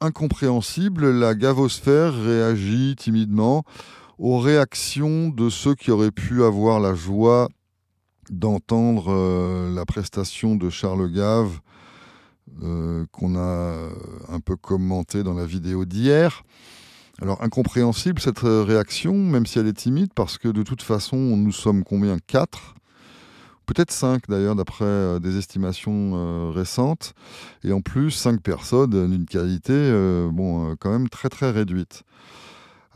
incompréhensible, la gavosphère réagit timidement aux réactions de ceux qui auraient pu avoir la joie d'entendre euh, la prestation de Charles Gave euh, qu'on a euh, un peu commenté dans la vidéo d'hier. Alors incompréhensible cette réaction, même si elle est timide, parce que de toute façon nous sommes combien Quatre peut-être 5 d'ailleurs d'après euh, des estimations euh, récentes, et en plus 5 personnes euh, d'une qualité bon, quand même très très réduite.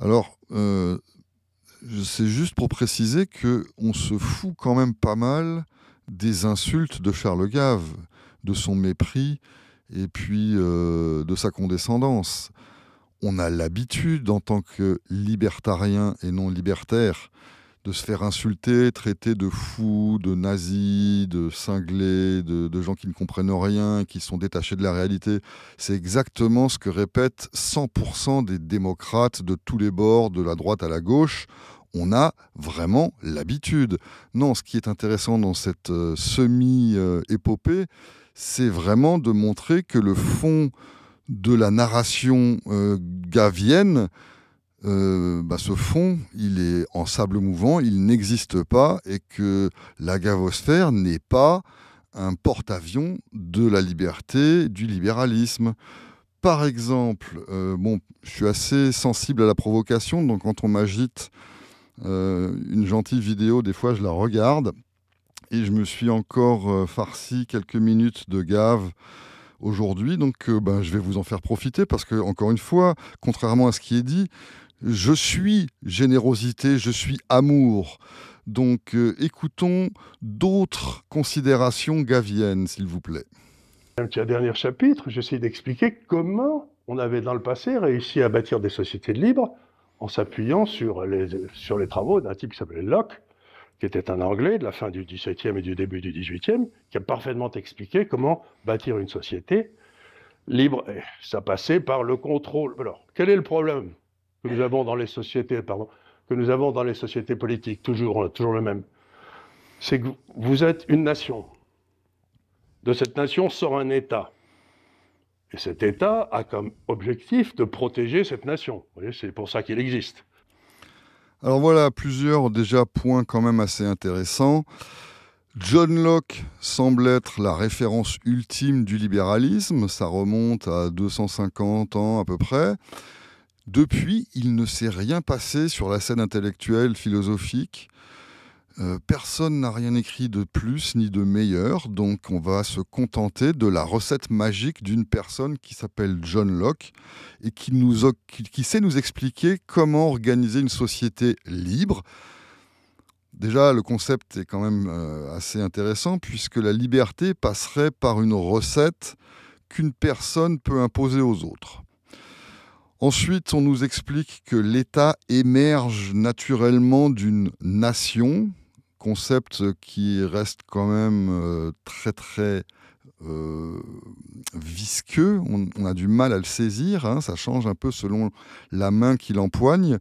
Alors, c'est juste pour préciser que on se fout quand même pas mal des insultes de Charles Gave, de son mépris et puis de sa condescendance. On a l'habitude en tant que libertarien et non libertaire de se faire insulter, traiter de fous, de nazis, de cinglés, de, gens qui ne comprennent rien, qui sont détachés de la réalité. C'est exactement ce que répètent 100% des démocrates de tous les bords, de la droite à la gauche. On a vraiment l'habitude. Non, ce qui est intéressant dans cette euh, semi-épopée, c'est vraiment de montrer que le fond de la narration euh, gavienne euh, bah, ce fond, il est en sable mouvant, il n'existe pas et que la gavosphère n'est pas un porte-avions de la liberté, du libéralisme. Par exemple, euh, bon, je suis assez sensible à la provocation, donc quand on m'agite euh, une gentille vidéo, des fois je la regarde et je me suis encore farci quelques minutes de gave aujourd'hui, donc ben, je vais vous en faire profiter parce que, encore une fois, contrairement à ce qui est dit, je suis générosité, je suis amour. Donc euh, écoutons d'autres considérations gaviennes, s'il vous plaît. Un petit dernier chapitre, j'essaie d'expliquer comment on avait dans le passé réussi à bâtir des sociétés libres en s'appuyant sur les, sur les travaux d'un type qui s'appelait Locke, qui était un Anglais de la fin du XVIIe et du début du XVIIIe, qui a parfaitement expliqué comment bâtir une société libre. ça passait par le contrôle. Alors, quel est le problème que nous avons dans les sociétés, pardon, que nous avons dans les sociétés politiques, toujours, euh, toujours le même. C'est que vous êtes une nation. De cette nation sort un État. Et cet État a comme objectif de protéger cette nation. C'est pour ça qu'il existe. Alors voilà plusieurs déjà points quand même assez intéressants. John Locke semble être la référence ultime du libéralisme, ça remonte à 250 ans à peu près. Depuis, il ne s'est rien passé sur la scène intellectuelle, philosophique. Euh, personne n'a rien écrit de plus ni de meilleur, donc on va se contenter de la recette magique d'une personne qui s'appelle John Locke et qui, sait nous expliquer comment organiser une société libre. Déjà, le concept est quand même euh, assez intéressant puisque la liberté passerait par une recette qu'une personne peut imposer aux autres. Ensuite, on nous explique que l'État émerge naturellement d'une nation, concept qui reste quand même euh, très très euh, visqueux, on, a du mal à le saisir, hein. ça change un peu selon la main qui l'empoigne.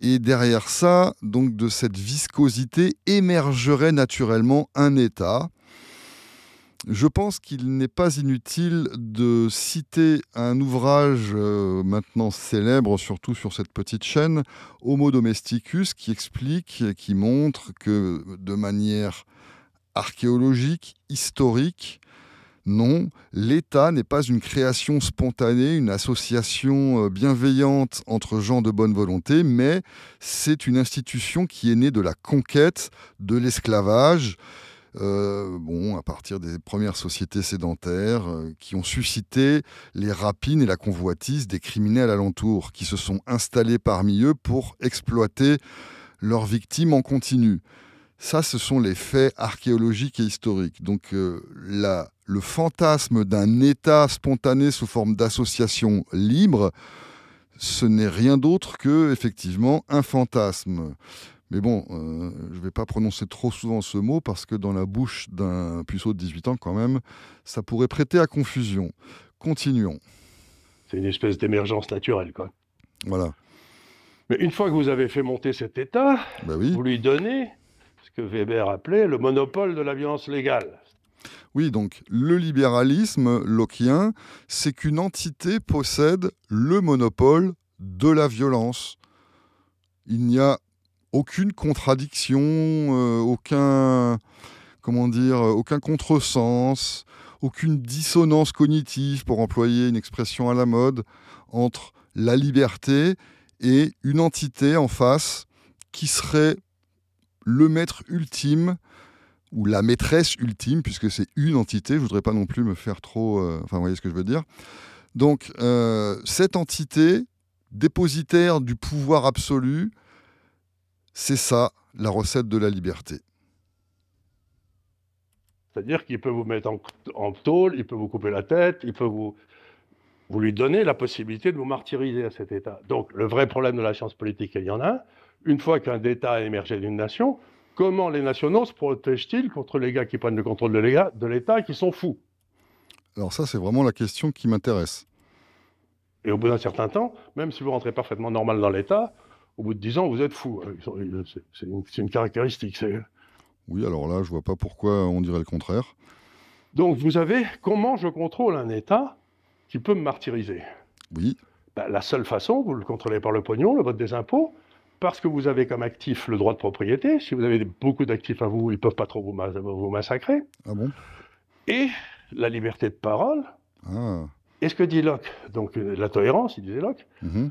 Et derrière ça, donc de cette viscosité émergerait naturellement un État je pense qu'il n'est pas inutile de citer un ouvrage euh, maintenant célèbre, surtout sur cette petite chaîne, Homo Domesticus, qui explique, qui montre que de manière archéologique, historique, non, l'État n'est pas une création spontanée, une association euh, bienveillante entre gens de bonne volonté, mais c'est une institution qui est née de la conquête, de l'esclavage, euh, bon, à partir des premières sociétés sédentaires euh, qui ont suscité les rapines et la convoitise des criminels alentour, qui se sont installés parmi eux pour exploiter leurs victimes en continu. Ça, ce sont les faits archéologiques et historiques. Donc euh, le fantasme d'un État spontané sous forme d'association libre, ce n'est rien d'autre que effectivement un fantasme. Mais bon, euh, je ne vais pas prononcer trop souvent ce mot parce que dans la bouche d'un puceau de 18 ans, quand même, ça pourrait prêter à confusion. Continuons. C'est une espèce d'émergence naturelle, quoi. Voilà. Mais une fois que vous avez fait monter cet État, bah vous lui donnez ce que Weber appelait le monopole de la violence légale. Oui, donc le libéralisme lockien, c'est qu'une entité possède le monopole de la violence. Il n'y a aucune contradiction, euh, aucun, comment dire, euh, aucun contresens, aucune dissonance cognitive, pour employer une expression à la mode, entre la liberté et une entité en face qui serait le maître ultime ou la maîtresse ultime, puisque c'est une entité, je voudrais pas non plus me faire trop... Euh, enfin, vous voyez ce que je veux dire. Donc, cette entité, dépositaire du pouvoir absolu, c'est ça, la recette de la liberté. C'est-à-dire qu'il peut vous mettre en, tôle, il peut vous couper la tête, il peut vous, vous lui donner la possibilité de vous martyriser à cet État. Donc le vrai problème de la science politique, il y en a. Une fois qu'un État a émergé d'une nation, comment les nationaux se protègent-ils contre les gars qui prennent le contrôle de l'État et qui sont fous Alors ça, c'est vraiment la question qui m'intéresse. Et au bout d'un certain temps, même si vous rentrez parfaitement normal dans l'État, au bout de 10 ans, vous êtes fou. Euh, c'est une, caractéristique. Euh. Oui, alors là, je ne vois pas pourquoi on dirait le contraire. Donc, vous avez comment je contrôle un État qui peut me martyriser Oui. Ben, la seule façon, vous le contrôlez par le pognon, le vote des impôts, parce que vous avez comme actif le droit de propriété. Si vous avez beaucoup d'actifs à vous, ils ne peuvent pas trop vous, massacrer. Ah bon Et la liberté de parole. Ah. Et ce que dit Locke, donc euh, la tolérance, il disait Locke, mm-hmm.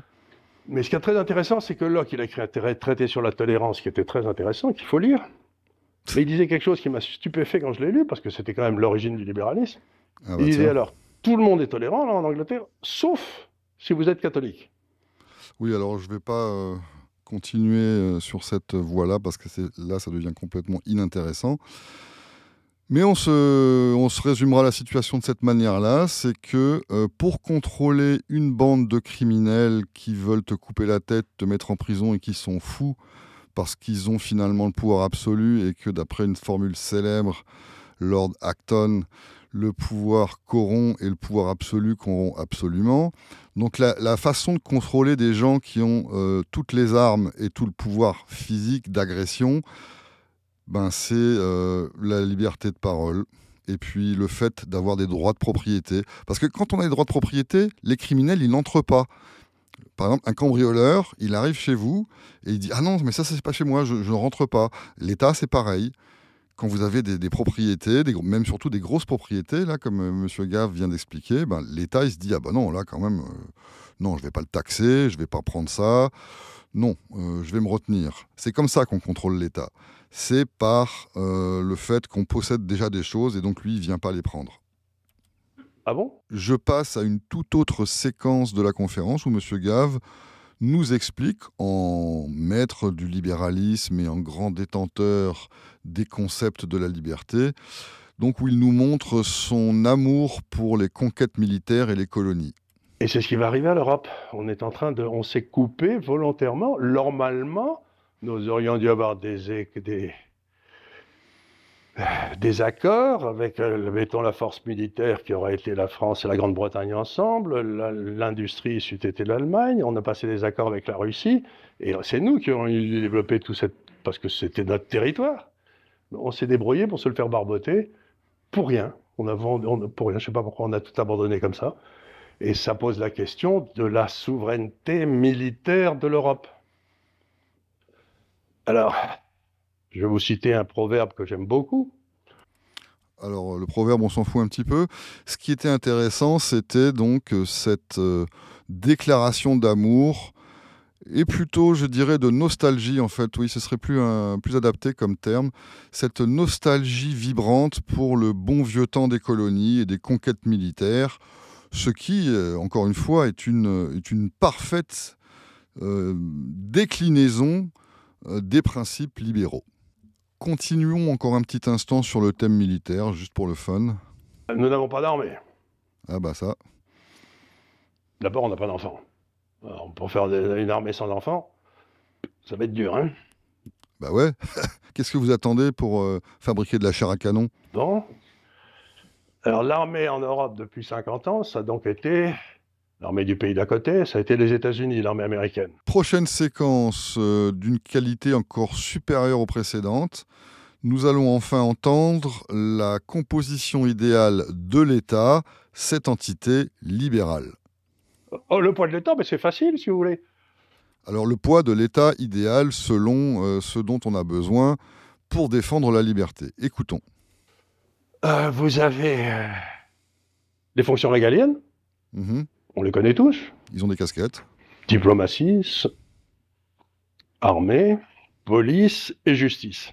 Mais ce qui est très intéressant, c'est que Locke, il a écrit un traité sur la tolérance qui était très intéressant, qu'il faut lire. Mais il disait quelque chose qui m'a stupéfait quand je l'ai lu, parce que c'était quand même l'origine du libéralisme. Ah il bah disait alors, tout le monde est tolérant là, en Angleterre, sauf si vous êtes catholique. Oui, alors je ne vais pas euh, continuer euh, sur cette voie-là, parce que là, ça devient complètement inintéressant. Mais on se, résumera la situation de cette manière-là, c'est que euh, pour contrôler une bande de criminels qui veulent te couper la tête, te mettre en prison et qui sont fous parce qu'ils ont finalement le pouvoir absolu et que d'après une formule célèbre, Lord Acton, le pouvoir corrompt et le pouvoir absolu corrompt absolument. Donc la, façon de contrôler des gens qui ont euh, toutes les armes et tout le pouvoir physique d'agression, ben, c'est euh, la liberté de parole et puis le fait d'avoir des droits de propriété. Parce que quand on a des droits de propriété, les criminels, ils n'entrent pas. Par exemple, un cambrioleur, il arrive chez vous et il dit Ah non, mais ça, c'est pas chez moi, je ne rentre pas. L'État, c'est pareil quand vous avez des, propriétés, des, même surtout des grosses propriétés, là, comme euh, Monsieur M. Gave vient d'expliquer, ben, l'État, il se dit, ah ben non, là, quand même, euh, non, je ne vais pas le taxer, je ne vais pas prendre ça, non, euh, je vais me retenir. C'est comme ça qu'on contrôle l'État. C'est par le fait qu'on possède déjà des choses et donc lui, il ne vient pas les prendre. Ah bon Je passe à une toute autre séquence de la conférence où M. Gave nous explique, en maître du libéralisme et en grand détenteur des concepts de la liberté, donc où il nous montre son amour pour les conquêtes militaires et les colonies. Et c'est ce qui va arriver à l'Europe. On est en train de, on s'est coupé volontairement. Normalement, nous aurions dû avoir des, des, des accords avec, euh, mettons, la force militaire qui aurait été la France et la Grande-Bretagne ensemble, l'industrie c'eût été l'Allemagne, on a passé des accords avec la Russie, et c'est nous qui avons développé tout cette... parce que c'était notre territoire. On s'est débrouillé pour se le faire barboter, pour rien. On a vendu, pour rien, je ne sais pas pourquoi on a tout abandonné comme ça. Et ça pose la question de la souveraineté militaire de l'Europe. Alors, je vais vous citer un proverbe que j'aime beaucoup alors le proverbe, on s'en fout un petit peu. Ce qui était intéressant, c'était donc euh, cette euh, déclaration d'amour et plutôt, je dirais, de nostalgie en fait. Oui, ce serait plus adapté comme terme. Cette nostalgie vibrante pour le bon vieux temps des colonies et des conquêtes militaires, ce qui, euh, encore une fois, est une, parfaite déclinaison des principes libéraux. Continuons encore un petit instant sur le thème militaire, juste pour le fun. Nous n'avons pas d'armée. Ah bah ça. D'abord, on n'a pas d'enfants. pour faire une armée sans enfants, ça va être dur, hein Bah ouais. Qu'est-ce que vous attendez pour euh, fabriquer de la chair à canon Bon. Alors, l'armée en Europe depuis 50 ans, ça a donc été l'armée du pays d'à côté, ça a été les États-Unis, l'armée américaine. Prochaine séquence euh, d'une qualité encore supérieure aux précédentes. Nous allons enfin entendre la composition idéale de l'État, cette entité libérale. Oh, le poids de l'État, mais c'est facile si vous voulez. Alors le poids de l'État idéal selon euh, ce dont on a besoin pour défendre la liberté. Écoutons. Euh, vous avez les fonctions régaliennes. Mhm. On les connaît tous. Ils ont des casquettes. Diplomatie, armée, police et justice.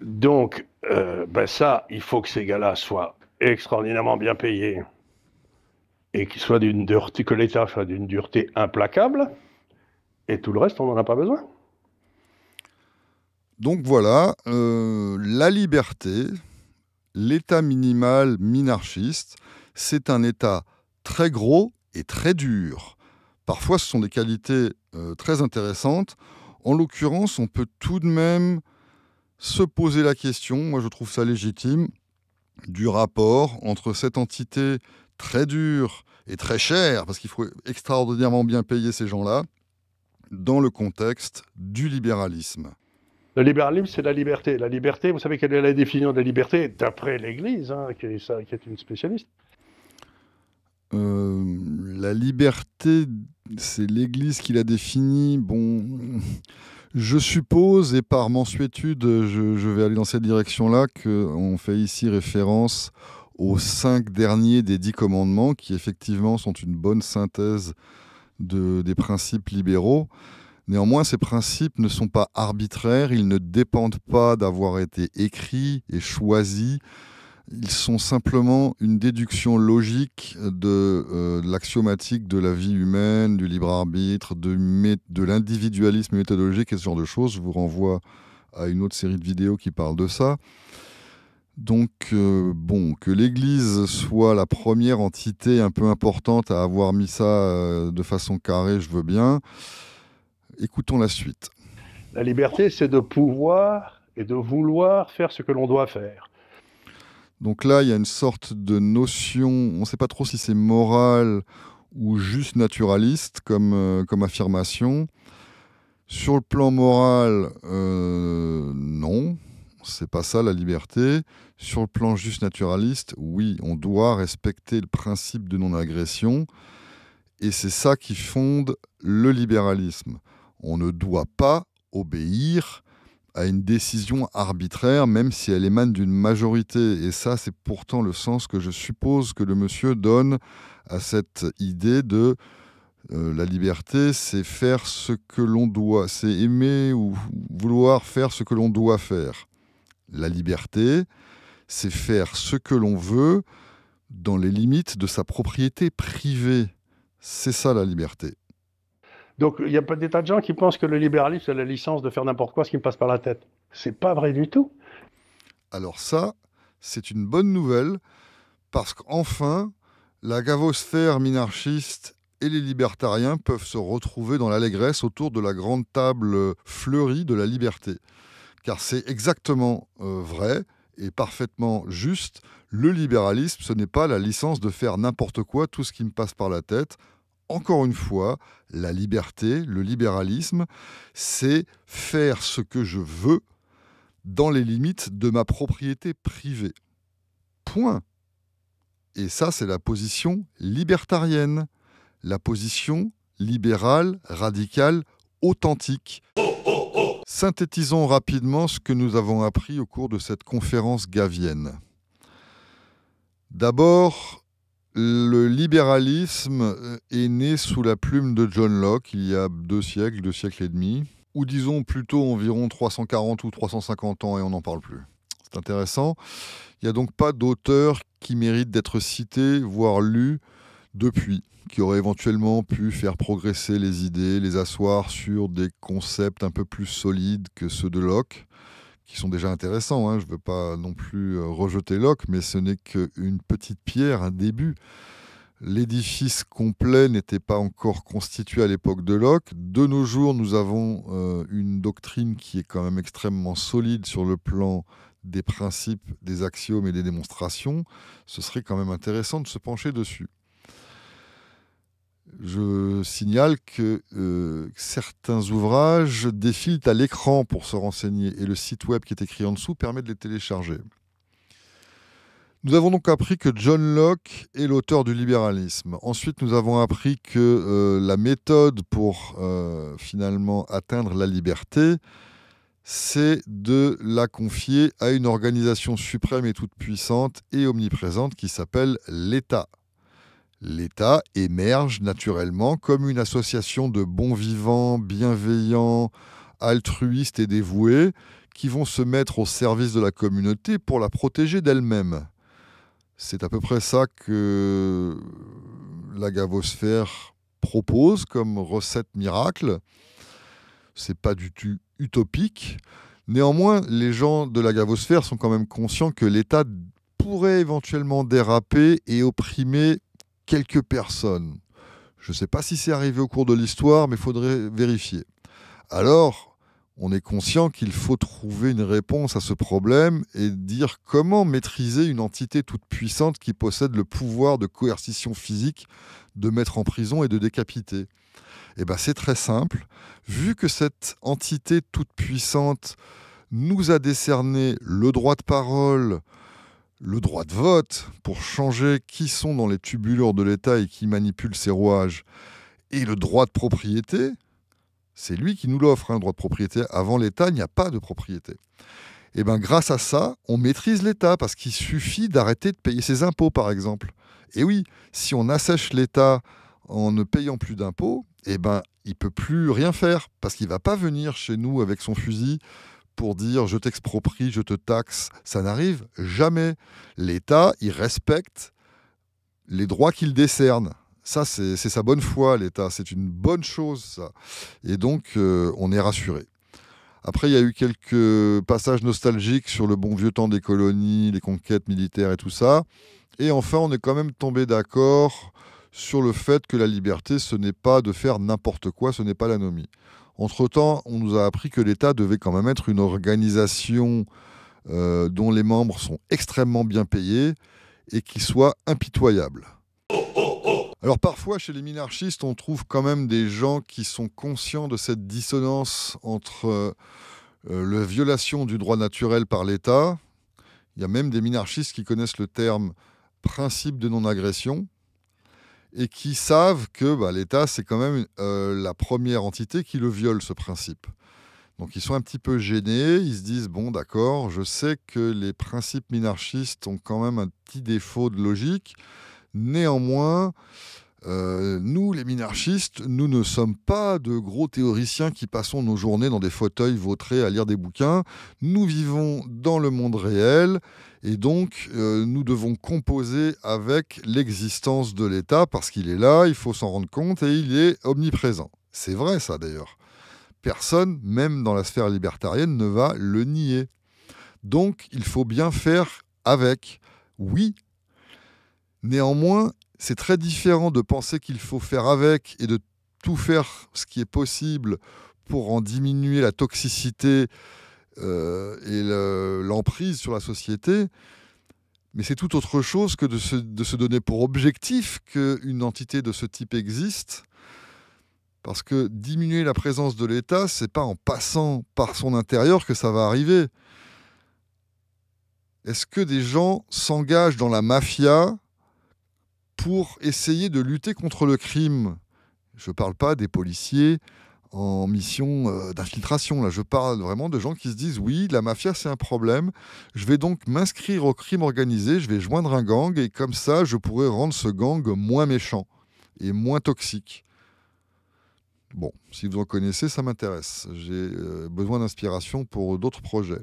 Donc, euh, ben ça, il faut que ces gars-là soient extraordinairement bien payés et qu'ils soient d'une dureté, que l'État soit d'une dureté implacable. Et tout le reste, on n'en a pas besoin. Donc voilà, euh, la liberté, l'État minimal minarchiste, c'est un État très gros et très dur. Parfois, ce sont des qualités euh, très intéressantes. En l'occurrence, on peut tout de même se poser la question, moi je trouve ça légitime, du rapport entre cette entité très dure et très chère, parce qu'il faut extraordinairement bien payer ces gens-là, dans le contexte du libéralisme. Le libéralisme, c'est la liberté. La liberté, vous savez quelle est la définition de la liberté, d'après l'Église, hein, qui est une spécialiste euh, la liberté, c'est l'Église qui la définie, Bon, je suppose, et par mensuétude, je, vais aller dans cette direction-là, qu'on fait ici référence aux cinq derniers des dix commandements, qui effectivement sont une bonne synthèse des principes libéraux. Néanmoins, ces principes ne sont pas arbitraires, ils ne dépendent pas d'avoir été écrits et choisis ils sont simplement une déduction logique euh, de, l'axiomatique de la vie humaine, du libre arbitre, de, l'individualisme méthodologique et ce genre de choses. Je vous renvoie à une autre série de vidéos qui parle de ça. Donc, euh, bon, que l'Église soit la première entité un peu importante à avoir mis ça euh, de façon carrée, je veux bien. Écoutons la suite. La liberté, c'est de pouvoir et de vouloir faire ce que l'on doit faire. Donc là, il y a une sorte de notion, on ne sait pas trop si c'est moral ou juste naturaliste comme, euh, affirmation. Sur le plan moral, non, euh, non, c'est pas ça la liberté. Sur le plan juste naturaliste, oui, on doit respecter le principe de non-agression. Et c'est ça qui fonde le libéralisme. On ne doit pas obéir à une décision arbitraire, même si elle émane d'une majorité. Et ça, c'est pourtant le sens que je suppose que le monsieur donne à cette idée de euh, la liberté, c'est faire ce que l'on doit, c'est aimer ou vouloir faire ce que l'on doit faire. La liberté, c'est faire ce que l'on veut dans les limites de sa propriété privée. C'est ça la liberté. Donc il y a des tas de gens qui pensent que le libéralisme, c'est la licence de faire n'importe quoi, ce qui me passe par la tête. C'est pas vrai du tout. Alors ça, c'est une bonne nouvelle, parce qu'enfin, la gavosphère minarchiste et les libertariens peuvent se retrouver dans l'allégresse autour de la grande table fleurie de la liberté. Car c'est exactement euh, vrai et parfaitement juste, le libéralisme, ce n'est pas la licence de faire n'importe quoi, tout ce qui me passe par la tête, encore une fois, la liberté, le libéralisme, c'est faire ce que je veux dans les limites de ma propriété privée. Point. Et ça, c'est la position libertarienne, la position libérale, radicale, authentique. Synthétisons rapidement ce que nous avons appris au cours de cette conférence gavienne. D'abord, le libéralisme euh, est né sous la plume de John Locke il y a deux siècles, deux siècles et demi, ou disons plutôt environ 340 ou 350 ans et on n'en parle plus. C'est intéressant. Il n'y a donc pas d'auteur qui mérite d'être cité, voire lu depuis, qui aurait éventuellement pu faire progresser les idées, les asseoir sur des concepts un peu plus solides que ceux de Locke qui sont déjà intéressants. Hein. Je ne veux pas non plus euh, rejeter Locke, mais ce n'est qu'une petite pierre, un début. L'édifice complet n'était pas encore constitué à l'époque de Locke. De nos jours, nous avons euh, une doctrine qui est quand même extrêmement solide sur le plan des principes, des axiomes et des démonstrations. Ce serait quand même intéressant de se pencher dessus je signale que euh, certains ouvrages défilent à l'écran pour se renseigner et le site web qui est écrit en dessous permet de les télécharger. Nous avons donc appris que John Locke est l'auteur du libéralisme. Ensuite, nous avons appris que euh, la méthode pour euh, finalement atteindre la liberté, c'est de la confier à une organisation suprême et toute puissante et omniprésente qui s'appelle l'État l'État émerge naturellement comme une association de bons vivants, bienveillants, altruistes et dévoués qui vont se mettre au service de la communauté pour la protéger d'elle-même. C'est à peu près ça que la gavosphère propose comme recette miracle. C'est pas du tout utopique. Néanmoins, les gens de la gavosphère sont quand même conscients que l'État pourrait éventuellement déraper et opprimer quelques personnes. Je ne sais pas si c'est arrivé au cours de l'histoire, mais il faudrait vérifier. Alors, on est conscient qu'il faut trouver une réponse à ce problème et dire comment maîtriser une entité toute puissante qui possède le pouvoir de coercition physique, de mettre en prison et de décapiter. Eh bien, c'est très simple. Vu que cette entité toute puissante nous a décerné le droit de parole, le droit de vote pour changer qui sont dans les tubulures de l'État et qui manipulent ses rouages, et le droit de propriété, c'est lui qui nous l'offre, un hein, le droit de propriété. Avant l'État, il n'y a pas de propriété. Et eh bien, grâce à ça, on maîtrise l'État parce qu'il suffit d'arrêter de payer ses impôts, par exemple. Et oui, si on assèche l'État en ne payant plus d'impôts, eh ben, il peut plus rien faire parce qu'il va pas venir chez nous avec son fusil pour dire je t'exproprie, je te taxe. Ça n'arrive jamais. L'État, il respecte les droits qu'il décerne. Ça, c'est sa bonne foi, l'État. C'est une bonne chose, ça. Et donc, euh, on est rassuré. Après, il y a eu quelques passages nostalgiques sur le bon vieux temps des colonies, les conquêtes militaires et tout ça. Et enfin, on est quand même tombé d'accord sur le fait que la liberté, ce n'est pas de faire n'importe quoi, ce n'est pas l'anomie. Entre-temps, on nous a appris que l'État devait quand même être une organisation euh, dont les membres sont extrêmement bien payés et qui soit impitoyable. Alors parfois, chez les minarchistes, on trouve quand même des gens qui sont conscients de cette dissonance entre euh, la violation du droit naturel par l'État, il y a même des minarchistes qui connaissent le terme principe de non-agression, et qui savent que bah, l'État, c'est quand même euh, la première entité qui le viole, ce principe. Donc ils sont un petit peu gênés, ils se disent, bon d'accord, je sais que les principes minarchistes ont quand même un petit défaut de logique, néanmoins, euh, nous, les minarchistes, nous ne sommes pas de gros théoriciens qui passons nos journées dans des fauteuils vautrés à lire des bouquins. Nous vivons dans le monde réel et donc, euh, nous devons composer avec l'existence de l'État parce qu'il est là, il faut s'en rendre compte et il est omniprésent. C'est vrai ça d'ailleurs. Personne, même dans la sphère libertarienne, ne va le nier. Donc, il faut bien faire avec. Oui. Néanmoins, c'est très différent de penser qu'il faut faire avec et de tout faire ce qui est possible pour en diminuer la toxicité euh, et l'emprise sur la société. Mais c'est tout autre chose que de se, donner pour objectif qu'une entité de ce type existe. Parce que diminuer la présence de l'État, c'est pas en passant par son intérieur que ça va arriver. Est-ce que des gens s'engagent dans la mafia pour essayer de lutter contre le crime Je ne parle pas des policiers en mission euh, d'infiltration. Là, je parle vraiment de gens qui se disent oui, la mafia c'est un problème. Je vais donc m'inscrire au crime organisé, je vais joindre un gang et comme ça, je pourrais rendre ce gang moins méchant et moins toxique. Bon, si vous en connaissez, ça m'intéresse. J'ai euh, besoin d'inspiration pour d'autres projets.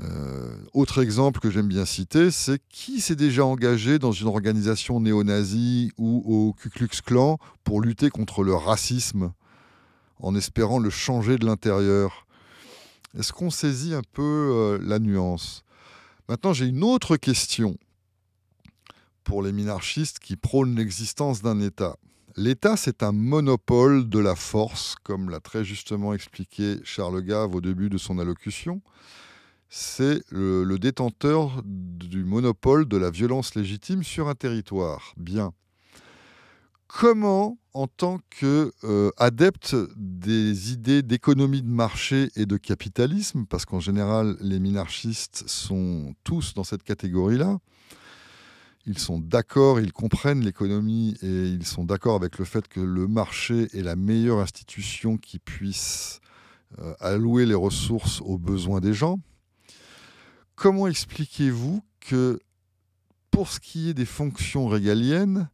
Euh, autre exemple que j'aime bien citer, c'est qui s'est déjà engagé dans une organisation néo-nazie ou au Ku Klux Klan pour lutter contre le racisme en espérant le changer de l'intérieur. Est-ce qu'on saisit un peu euh, la nuance Maintenant, j'ai une autre question pour les minarchistes qui prônent l'existence d'un État. L'État, c'est un monopole de la force, comme l'a très justement expliqué Charles Gave au début de son allocution. C'est le détenteur du monopole de la violence légitime sur un territoire. Bien comment, en tant qu'adepte euh, des idées d'économie de marché et de capitalisme, parce qu'en général, les minarchistes sont tous dans cette catégorie-là, ils sont d'accord, ils comprennent l'économie et ils sont d'accord avec le fait que le marché est la meilleure institution qui puisse euh, allouer les ressources aux besoins des gens. Comment expliquez-vous que pour ce qui est des fonctions régaliennes,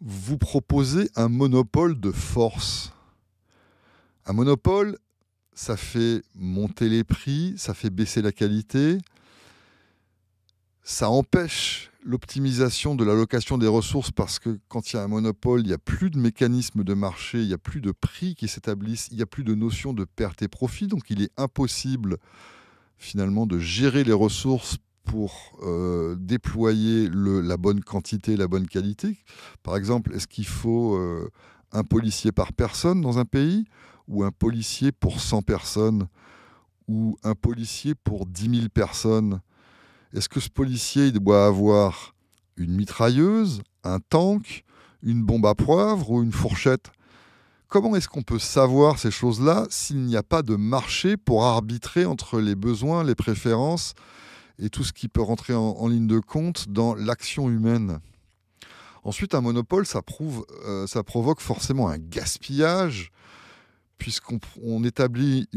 vous proposez un monopole de force. Un monopole, ça fait monter les prix, ça fait baisser la qualité, ça empêche l'optimisation de l'allocation des ressources parce que quand il y a un monopole, il n'y a plus de mécanisme de marché, il n'y a plus de prix qui s'établissent, il n'y a plus de notion de perte et profit, donc il est impossible finalement de gérer les ressources pour euh, déployer la bonne quantité, la bonne qualité Par exemple, est-ce qu'il faut euh, un policier par personne dans un pays ou un policier pour 100 personnes ou un policier pour 10 000 personnes Est-ce que ce policier doit avoir une mitrailleuse, un tank, une bombe à poivre ou une fourchette Comment est-ce qu'on peut savoir ces choses-là s'il n'y a pas de marché pour arbitrer entre les besoins, les préférences et tout ce qui peut rentrer en, ligne de compte dans l'action humaine. Ensuite, un monopole, ça, euh, provoque forcément un gaspillage, puisqu'on établit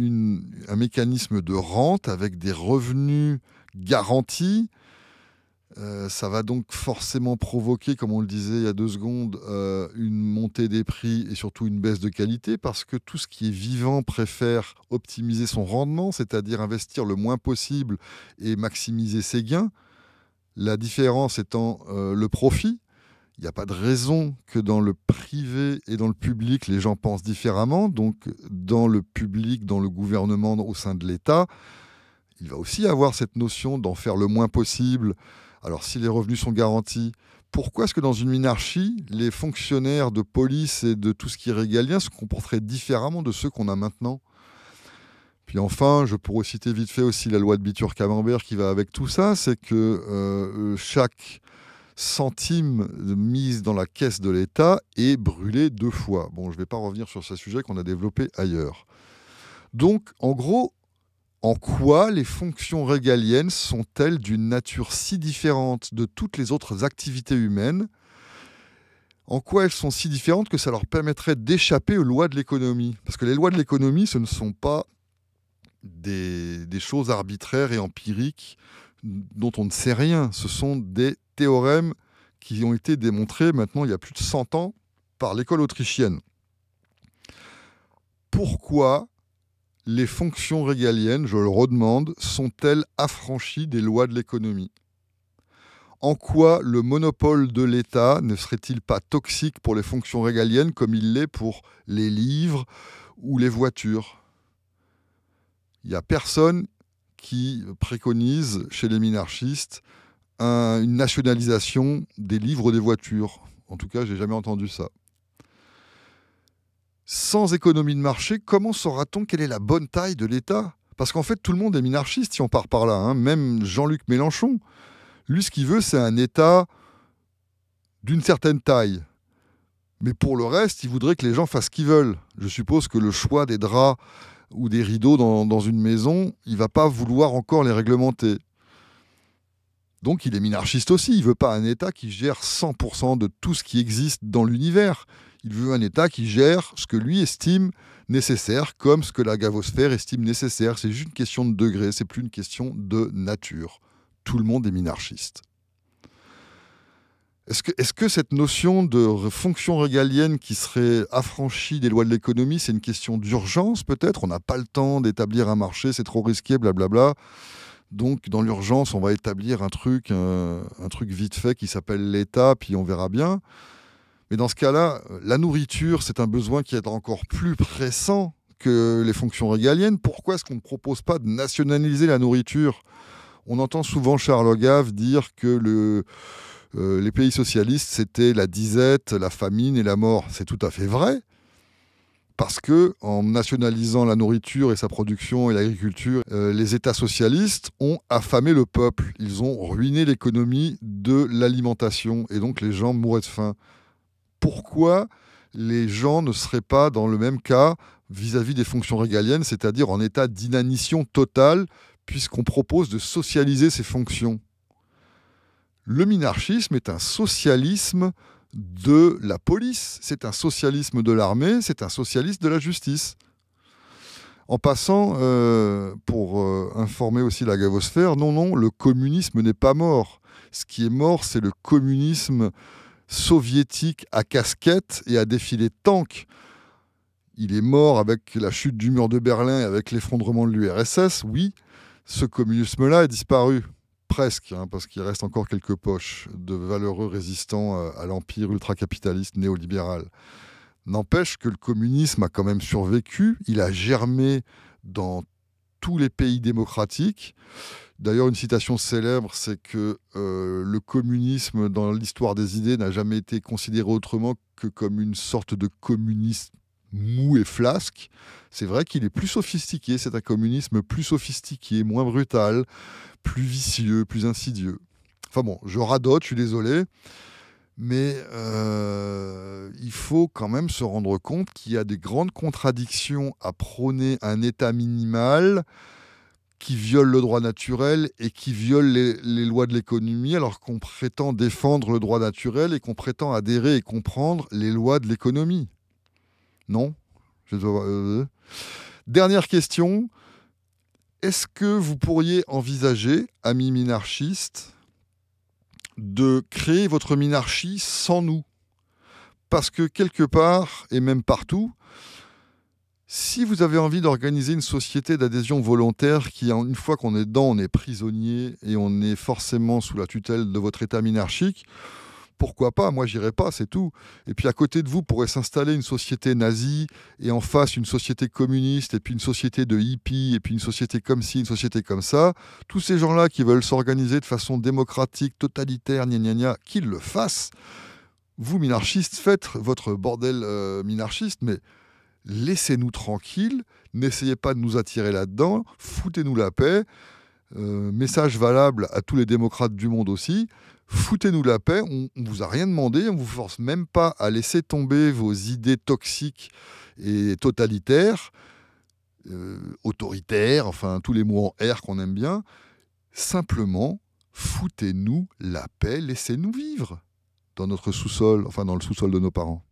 un mécanisme de rente avec des revenus garantis euh, ça va donc forcément provoquer, comme on le disait il y a deux secondes, euh, une montée des prix et surtout une baisse de qualité parce que tout ce qui est vivant préfère optimiser son rendement, c'est-à-dire investir le moins possible et maximiser ses gains. La différence étant euh, le profit. Il n'y a pas de raison que dans le privé et dans le public, les gens pensent différemment. Donc dans le public, dans le gouvernement, au sein de l'État, il va aussi avoir cette notion d'en faire le moins possible, alors si les revenus sont garantis, pourquoi est-ce que dans une monarchie, les fonctionnaires de police et de tout ce qui est régalien se comporteraient différemment de ceux qu'on a maintenant puis enfin, je pourrais citer vite fait aussi la loi de Bitur-Camembert qui va avec tout ça, c'est que euh, chaque centime mise dans la caisse de l'État est brûlée deux fois. Bon, je ne vais pas revenir sur ce sujet qu'on a développé ailleurs. Donc, en gros, en quoi les fonctions régaliennes sont-elles d'une nature si différente de toutes les autres activités humaines En quoi elles sont si différentes que ça leur permettrait d'échapper aux lois de l'économie Parce que les lois de l'économie, ce ne sont pas des, choses arbitraires et empiriques dont on ne sait rien. Ce sont des théorèmes qui ont été démontrés maintenant il y a plus de 100 ans par l'école autrichienne. Pourquoi les fonctions régaliennes, je le redemande, sont-elles affranchies des lois de l'économie En quoi le monopole de l'État ne serait-il pas toxique pour les fonctions régaliennes comme il l'est pour les livres ou les voitures Il n'y a personne qui préconise chez les minarchistes une nationalisation des livres ou des voitures. En tout cas, j'ai jamais entendu ça. Sans économie de marché, comment saura-t-on quelle est la bonne taille de l'État Parce qu'en fait, tout le monde est minarchiste si on part par là, hein. même Jean-Luc Mélenchon. Lui, ce qu'il veut, c'est un État d'une certaine taille. Mais pour le reste, il voudrait que les gens fassent ce qu'ils veulent. Je suppose que le choix des draps ou des rideaux dans, une maison, il va pas vouloir encore les réglementer. Donc il est minarchiste aussi, il veut pas un État qui gère 100% de tout ce qui existe dans l'univers. Il veut un État qui gère ce que lui estime nécessaire, comme ce que la gavosphère estime nécessaire. C'est juste une question de degré, c'est plus une question de nature. Tout le monde est minarchiste. Est-ce que, est -ce que, cette notion de fonction régalienne qui serait affranchie des lois de l'économie, c'est une question d'urgence peut-être On n'a pas le temps d'établir un marché, c'est trop risqué, blablabla. Donc dans l'urgence, on va établir un truc, un, truc vite fait qui s'appelle l'État, puis on verra bien. Mais dans ce cas-là, euh, la nourriture, c'est un besoin qui est encore plus pressant que les fonctions régaliennes. Pourquoi est-ce qu'on ne propose pas de nationaliser la nourriture On entend souvent Charles Gave dire que euh, les pays socialistes, c'était la disette, la famine et la mort. C'est tout à fait vrai. Parce que, en nationalisant la nourriture et sa production et l'agriculture, euh, les États socialistes ont affamé le peuple. Ils ont ruiné l'économie de l'alimentation et donc les gens mouraient de faim pourquoi les gens ne seraient pas dans le même cas vis-à-vis des fonctions régaliennes, c'est-à-dire en état d'inanition totale, puisqu'on propose de socialiser ces fonctions. Le minarchisme est un socialisme de la police, c'est un socialisme de l'armée, c'est un socialisme de la justice. En passant, euh, pour euh, informer aussi la gavosphère, non, non, le communisme n'est pas mort. Ce qui est mort, c'est le communisme soviétique à casquette et à défilé tank. Il est mort avec la chute du mur de Berlin et avec l'effondrement de l'URSS, oui. Ce communisme-là est disparu, presque, hein, parce qu'il reste encore quelques poches de valeureux résistants euh, à l'empire ultracapitaliste néolibéral. N'empêche que le communisme a quand même survécu, il a germé dans tous les pays démocratiques. D'ailleurs, une citation célèbre, c'est que euh, le communisme dans l'histoire des idées n'a jamais été considéré autrement que comme une sorte de communisme mou et flasque. C'est vrai qu'il est plus sophistiqué, c'est un communisme plus sophistiqué, moins brutal, plus vicieux, plus insidieux. Enfin bon, je radote, je suis désolé, mais euh, il faut quand même se rendre compte qu'il y a des grandes contradictions à prôner un état minimal qui violent le droit naturel et qui viole les, lois de l'économie, alors qu'on prétend défendre le droit naturel et qu'on prétend adhérer et comprendre les lois de l'économie. Non euh, euh. Dernière question. Est-ce que vous pourriez envisager, amis minarchistes, de créer votre minarchie sans nous Parce que quelque part, et même partout, si vous avez envie d'organiser une société d'adhésion volontaire qui, une fois qu'on est dedans, on est prisonnier et on est forcément sous la tutelle de votre État minarchique, pourquoi pas Moi, j'irai pas, c'est tout. Et puis à côté de vous pourrait s'installer une société nazie et en face une société communiste et puis une société de hippies et puis une société comme ci, une société comme ça. Tous ces gens-là qui veulent s'organiser de façon démocratique, totalitaire, gna gna gna, qu'ils le fassent. Vous, minarchistes, faites votre bordel euh, minarchiste, mais laissez-nous tranquilles, n'essayez pas de nous attirer là-dedans, foutez-nous la paix. Euh, message valable à tous les démocrates du monde aussi. Foutez-nous la paix, on ne vous a rien demandé, on ne vous force même pas à laisser tomber vos idées toxiques et totalitaires, euh, autoritaires, enfin tous les mots en R qu'on aime bien. Simplement, foutez-nous la paix, laissez-nous vivre dans notre sous-sol, enfin dans le sous-sol de nos parents.